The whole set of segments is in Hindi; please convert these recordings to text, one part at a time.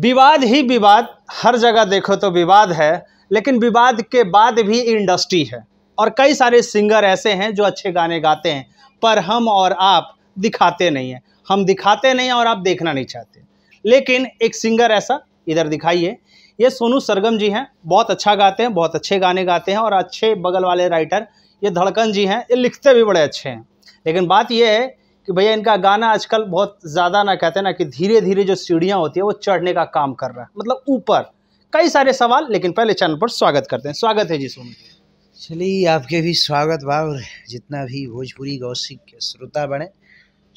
विवाद ही विवाद हर जगह देखो तो विवाद है लेकिन विवाद के बाद भी इंडस्ट्री है और कई सारे सिंगर ऐसे हैं जो अच्छे गाने गाते हैं पर हम और आप दिखाते नहीं हैं हम दिखाते नहीं और आप देखना नहीं चाहते लेकिन एक सिंगर ऐसा इधर दिखाइए ये सोनू सरगम जी हैं बहुत अच्छा गाते हैं बहुत अच्छे गाने गाते हैं और अच्छे बगल वाले राइटर ये धड़कन जी हैं ये लिखते भी बड़े अच्छे हैं लेकिन बात यह है कि भैया इनका गाना आजकल बहुत ज़्यादा ना कहते हैं ना कि धीरे धीरे जो सीढ़ियाँ होती है वो चढ़ने का काम कर रहा है मतलब ऊपर कई सारे सवाल लेकिन पहले चैनल पर स्वागत करते हैं स्वागत है जी सोनू चलिए आपके भी स्वागत बा और जितना भी भोजपुरी गौसिक के श्रोता बने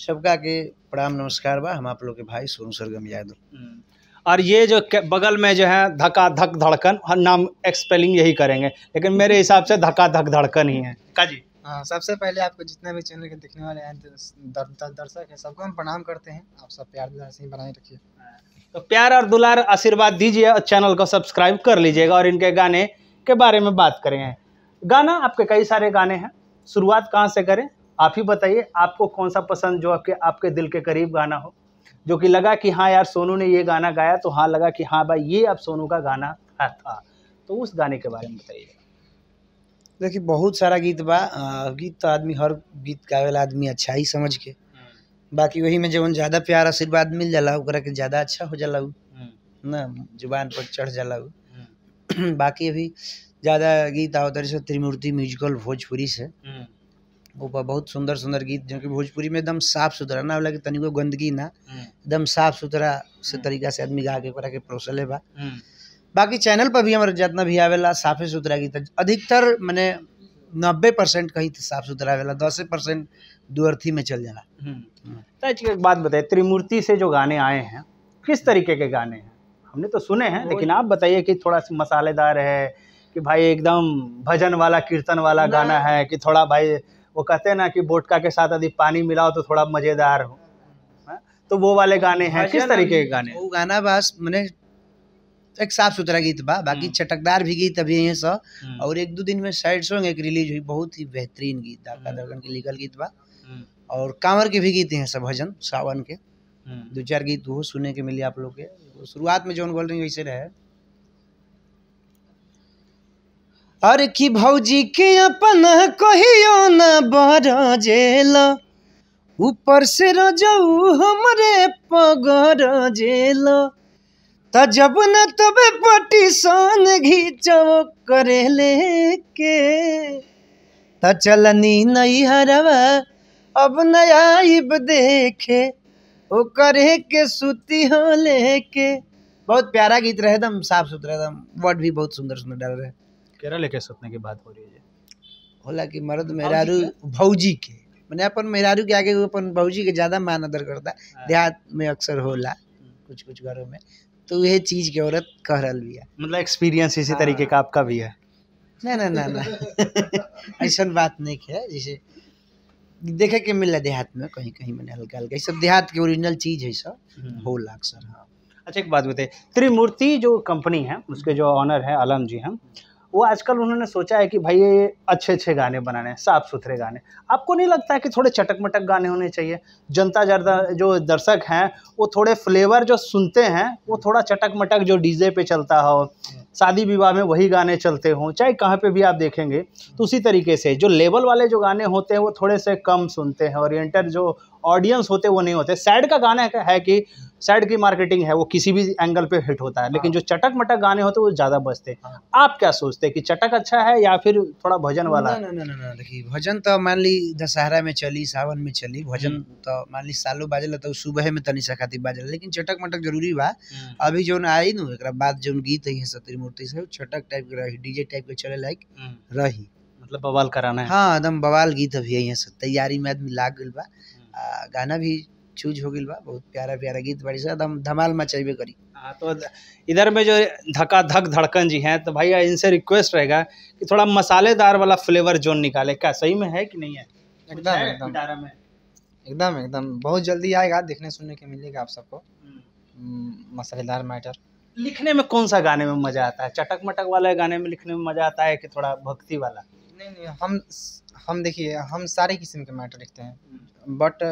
सबका के प्रणाम नमस्कार बा हम आप लोग के भाई सोनू सरगम यादव हम्म। और ये जो बगल में जो है धका धक धड़कन हर नाम एक्सपेलिंग यही करेंगे लेकिन मेरे हिसाब से धका धक धड़कन ही है का जी हाँ सबसे पहले आपको जितने भी चैनल के देखने वाले हैं दर्शक हैं सबको हम प्रणाम करते हैं आप सब प्यार दुलार से ही बनाए रखिए तो प्यार और दुलार आशीर्वाद दीजिए और चैनल को सब्सक्राइब कर लीजिएगा और इनके गाने के बारे में बात करेंगे गाना आपके कई सारे गाने हैं शुरुआत कहाँ से करें आप ही बताइए आपको कौन सा पसंद जो आपके आपके दिल के करीब गाना हो जो कि लगा कि हाँ यार सोनू ने ये गाना गाया तो हाँ लगा कि हाँ भाई ये अब सोनू का गाना था तो उस गाने के बारे में बताइए देखिए बहुत सारा गीत बा गीत तो आदमी हर गीत गावेला आदमी अच्छा ही समझ के हम्म। बाकी वही में जवन ज़्यादा प्यार आशीर्वाद मिल जाला ओकरा के ज़्यादा अच्छा हो जाला हम्म। ना जुबान पर चढ़ जाला हम्म। बाकी अभी ज़्यादा गीत आवत तो रहे त्रिमूर्ति म्यूजिकल भोजपुरी से ऊपर बहुत सुंदर सुंदर गीत जो कि भोजपुरी में एकदम साफ सुथरा ना लगे तनिको गंदगी ना एकदम साफ सुथरा से तरीका से आदमी गा के ओकरा के परोसले बा बाकी चैनल पर भी हमारे जितना भी आवेला साफ़े सुथरा गीत अधिकतर मैंने नब्बे परसेंट कहीं तो साफ सुथरा आवेला दस परसेंट दुअर्थी में चल जाला हम्म। तो एक बात बताइए त्रिमूर्ति से जो गाने आए हैं किस तरीके के गाने हैं हमने तो सुने हैं लेकिन आप बताइए कि थोड़ा सा मसालेदार है कि भाई एकदम भजन वाला कीर्तन वाला गाना है कि थोड़ा भाई वो कहते हैं ना कि बोटका के साथ यदि पानी मिलाओ तो थोड़ा मज़ेदार हो हाँ? तो वो वाले गाने हैं किस तरीके के गाने वो गाना बस मैंने एक साफ सुथरा गीत बा बाकी हम्म। चटकदार भी गीत अभी यहीं सा हम्म। और एक दो दिन में साइड सॉन्ग एक रिलीज हुई बहुत ही बेहतरीन गीत दाका हम्म। दर्गन के लीगल गीत बा और कांवर के भी गीत हैं सब भजन सावन के दो चार गीत वो सुने के मिली आप लोग के शुरुआत में जौन बोल रही वैसे रहे और की भौजी के अपन कहियो न बड़ जेल ऊपर से रजऊ हमरे पगड़ जेल तब न तब पटिसन घीचो करे लेके नई हरवा अब नया इब देखे ओ करे के सुती हो लेके बहुत प्यारा गीत रहे एकदम साफ सुथरा एकदम वर्ड भी बहुत सुंदर सुंदर डाल रहे केरा लेके सपने की बात हो रही है होला कि मर्द मेरारू भौजी के मैंने अपन मेरारू के आगे अपन भौजी के ज़्यादा मान अदर करता हाँ। देहात में अक्सर होला हम्म। कुछ कुछ घरों में तो यह चीज़ के औरत कह रहा भी है मतलब एक्सपीरियंस इसी हाँ। तरीके का आपका भी है ना ना ना ना ऐसा बात नहीं है जैसे देखे के मिला देहात में कहीं कहीं मैंने हल्का हल्का सब देहात के ओरिजिनल चीज़ है सब हम्म। हो लाग सर हाँ अच्छा एक बात बताइए त्रिमूर्ति जो कंपनी है उसके जो ऑनर है आलम जी हैं वो आजकल उन्होंने सोचा है कि भाई ये अच्छे अच्छे गाने बनाने हैं साफ़ सुथरे गाने आपको नहीं लगता है कि थोड़े चटक मटक गाने होने चाहिए जनता जनता जो दर्शक हैं वो थोड़े फ्लेवर जो सुनते हैं वो थोड़ा चटक मटक जो डीजे पे चलता हो शादी विवाह में वही गाने चलते हों चाहे कहाँ पे भी आप देखेंगे तो उसी तरीके से जो लेवल वाले जो गाने होते हैं वो थोड़े से कम सुनते हैं ओरिएंटर जो ऑडियंस होते हैं वो नहीं होते सैड का गाना है कि सैड की मार्केटिंग है वो किसी भी एंगल पे हिट होता है लेकिन हाँ। जो चटक मटक गाने होते हैं वो ज़्यादा बजते हैं हाँ। आप क्या सोचते हैं कि चटक अच्छा है या फिर थोड़ा भजन वाला ना ना ना ना देखिए भजन तो मान ली दशहरा में चली सावन में चली भजन हम्म। तो मान ली सालों बाजल तो सुबह में तनी तो सखाती बाजल लेकिन चटक मटक जरूरी बा हम्म। अभी जो आई ना एक बाद जो गीत है सत्री मूर्ति से छटक टाइप के रही डीजे टाइप के चले लाइक हम्म। रही मतलब बवाल कराना है हाँ एकदम बवाल गीत अभी यही से तैयारी में आदमी लाग गल बा हम्म। गाना भी चूज हो गल बा बहुत प्यारा प्यारा गीत बड़ी से एकदम धमाल मचेबे करी हाँ तो इधर में जो धका धक धड़कन जी हैं तो भाई इनसे रिक्वेस्ट रहेगा कि थोड़ा मसालेदार वाला फ्लेवर जोन निकाले क्या सही में है कि नहीं है एकदम एकदम एकदम एकदम बहुत जल्दी आएगा देखने सुनने के मिलेगा आप सबको हम्म। मसालेदार मैटर लिखने में कौन सा गाने में मजा आता है चटक मटक वाला गाने में लिखने में मजा आता है कि थोड़ा भक्ति वाला नहीं नहीं हम हम देखिए हम सारे किस्म के मैटर लिखते हैं बट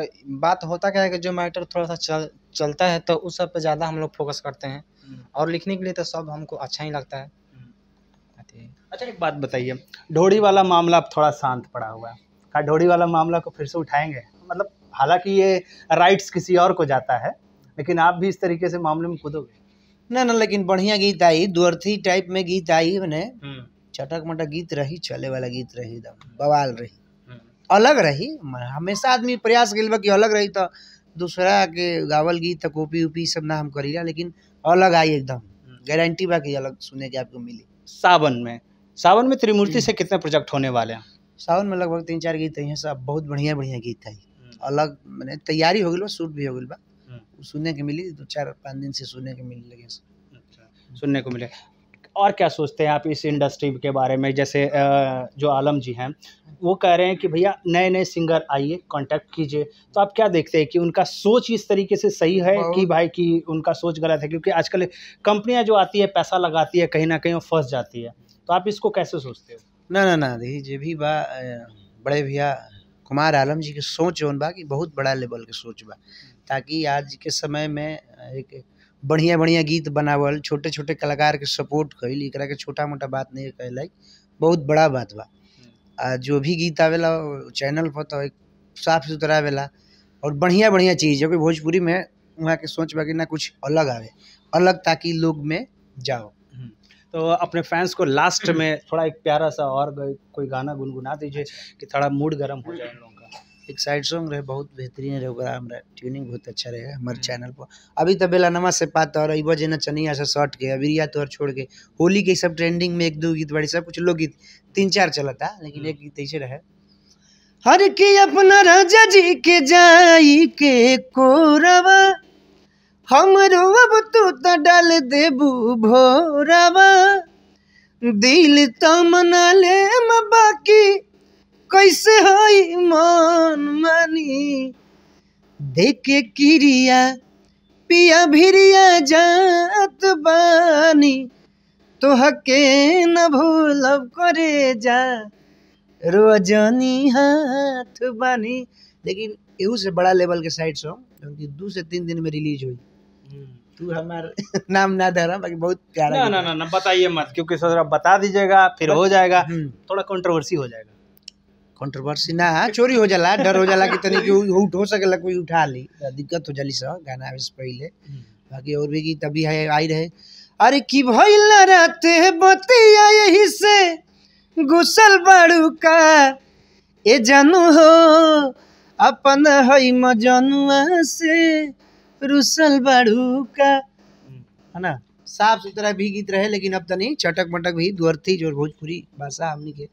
बात होता क्या है कि जो मैटर थोड़ा सा चल चलता है तो उस सब पे ज़्यादा हम लोग फोकस करते हैं हम्म। और लिखने के लिए तो सब हमको अच्छा ही लगता है हम्म। अच्छा एक बात बताइए ढोड़ी वाला मामला अब थोड़ा शांत पड़ा हुआ है क्या ढोड़ी वाला मामला को फिर से उठाएंगे मतलब हालांकि ये राइट्स किसी और को जाता है लेकिन आप भी इस तरीके से मामले में कूदोगे ना ना लेकिन बढ़िया गीत आई दुअर्थी टाइप में गीत आई मैंने छटक मटक गीत रही चले वाला गीत रही एकदम बवाल रही हम्म। अलग रही हमेशा आदमी प्रयास कर कि अलग रही तो दूसरा के गावल गीत तो कॉपी उपी सब ना हम करी लेकिन अलग आई एकदम गारंटी हम्म। बा कि अलग सुने के आपको मिली सावन में सावन में त्रिमूर्ति हम्म। से कितने प्रोजेक्ट होने वाले हैं सावन में लगभग तीन चार गीत यहाँ सब बहुत बढ़िया बढ़िया गीत है अलग मैंने तैयारी हो गई बा शूट भी हो गई बा हाँ। सुनने की मिली दो चार पाँच दिन से सुनने की मिलने लगे अच्छा सुनने को मिले और क्या सोचते हैं आप इस इंडस्ट्री के बारे में जैसे जो आलम जी हैं वो कह रहे हैं कि भैया नए नए सिंगर आइए कांटेक्ट कीजिए तो आप क्या देखते हैं कि उनका सोच इस तरीके से सही है कि भाई कि उनका सोच गलत है क्योंकि आजकल कंपनियां जो आती है पैसा लगाती है कहीं ना कहीं वो फंस जाती है तो आप इसको कैसे सोचते हो ना ना ना देखिए जो भी बा बड़े भैया कुमार आलम जी के सोच जौन बा कि बहुत बड़ा लेवल के सोच बा ताकि आज के समय में एक बढ़िया बढ़िया गीत बनावल छोटे छोटे कलाकार के सपोर्ट कैल एक के छोटा मोटा बात नहीं कहलाई बहुत बड़ा बात बा आ जो भी गीत आवेला चैनल पर तो एक साफ सुथरा आवेला और बढ़िया बढ़िया चीज़ जो कि भोजपुरी में वहाँ के सोच बा कि ना कुछ अलग आवे अलग ताकि लोग में जाओ तो अपने फैंस को लास्ट में थोड़ा एक प्यारा सा और कोई गाना गुनगुना दीजिए कि थोड़ा मूड गर्म हो जाए लोगों का एक साइड सॉन्ग रहे बहुत बेहतरीन रहे प्रोग्राम रहे ट्यूनिंग बहुत अच्छा रहे हमारे चैनल पर अभी तो बेला नमा से पाता तो और अबा जेना चनिया से शॉर्ट के अभी अबिरिया तोहर छोड़ के होली के सब ट्रेंडिंग में एक दो गीत बड़ी सब कुछ लोग गीत तीन चार चला था लेकिन एक गीत ऐसे रहे हर के अपना राजा जी के जाई के कोरवा हमरो अब तू तो डाल देबू भोरावा दिल त तो मना ले बाकी कैसे होई मन मानी देखे किरिया पिया भिरिया जात बानी तो हके न भूल करे जा रोजनी हाथ बानी लेकिन एहू से बड़ा लेवल के साइड सॉन्ग जो कि दो से तीन दिन में रिलीज हुई तू हमारा नाम ना धरा हाँ, बाकी बहुत प्यारा ना ना ना, ना बताइए मत क्योंकि सर आप बता दीजिएगा फिर हो जाएगा हम्म। थोड़ा कंट्रोवर्सी हो जाएगा कंट्रोवर्सी ना चोरी हो जाला डर हो जाला कि तनी उठ हो सकेला कोई उठा ली दिक्कत हो जाली सर गाना आवे से पहले हम्म। बाकी और भी की तभी है आई रहे अरे की भइल रात है बतिया यही से गुसल बाड़ू का ए जानू हो अपन हई मजनुआ से रुसल बड़ू का है ना साफ सुथरा भी गीत रहे लेकिन अब तो नहीं चटक मटक भी दुअर्थी जो भोजपुरी भाषा हमनी के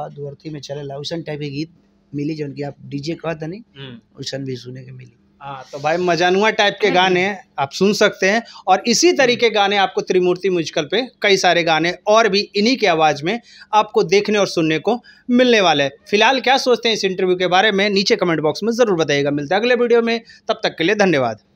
और दुअर्थी में चले ला उसन टाइप के गीत मिली जो उनकी आप डीजे कह नहीं हम्म। उसन भी सुने के मिली हाँ तो भाई मजानुआ टाइप के हाँ गाने आप सुन सकते हैं और इसी हम्म। तरीके गाने आपको त्रिमूर्ति म्यूजिकल पे कई सारे गाने और भी इन्हीं के आवाज़ में आपको देखने और सुनने को मिलने वाले हैं फिलहाल क्या सोचते हैं इस इंटरव्यू के बारे में नीचे कमेंट बॉक्स में ज़रूर बताइएगा मिलते हैं अगले वीडियो में तब तक के लिए धन्यवाद